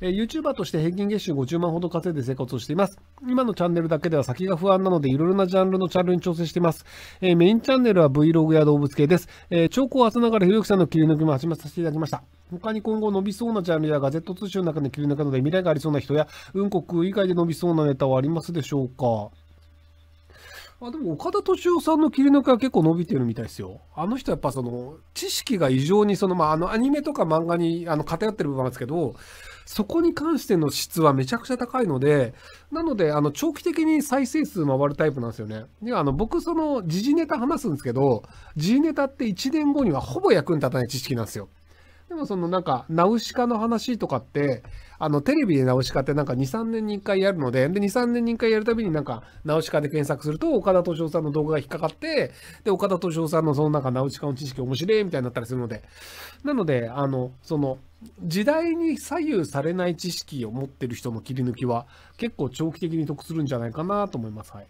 えー、YouTuber として平均月収50万ほど稼いで生活をしています。今のチャンネルだけでは先が不安なので、いろいろなジャンルのチャンネルに挑戦しています。えー、メインチャンネルは Vlog や動物系です。えー、兆候を集めながらひろゆきさんの切り抜きも始めさせていただきました。他に今後伸びそうなジャンルやガジェット通信の中で切り抜くので未来がありそうな人や、うんこ食う以外で伸びそうなネタはありますでしょうかあでも岡田敏夫さんの切り抜けは結構伸びてるみたいですよ。あの人やっぱその知識が異常にその、まあ、あのアニメとか漫画にあの偏ってる部分なんですけど、そこに関しての質はめちゃくちゃ高いので、なのであの長期的に再生数回るタイプなんですよね。で、あの僕その時事ネタ話すんですけど、時事ネタって1年後にはほぼ役に立たない知識なんですよ。でもそのなんか、ナウシカの話とかって、あの、テレビでナウシカってなんか2、3年に1回やるので、で、2、3年に1回やるたびになんか、ナウシカで検索すると、岡田敏夫さんの動画が引っかかって、で、岡田敏夫さんのそのなんか、ナウシカの知識面白いみたいになったりするので、なので、あの、その、時代に左右されない知識を持ってる人の切り抜きは、結構長期的に得するんじゃないかなと思います。はい。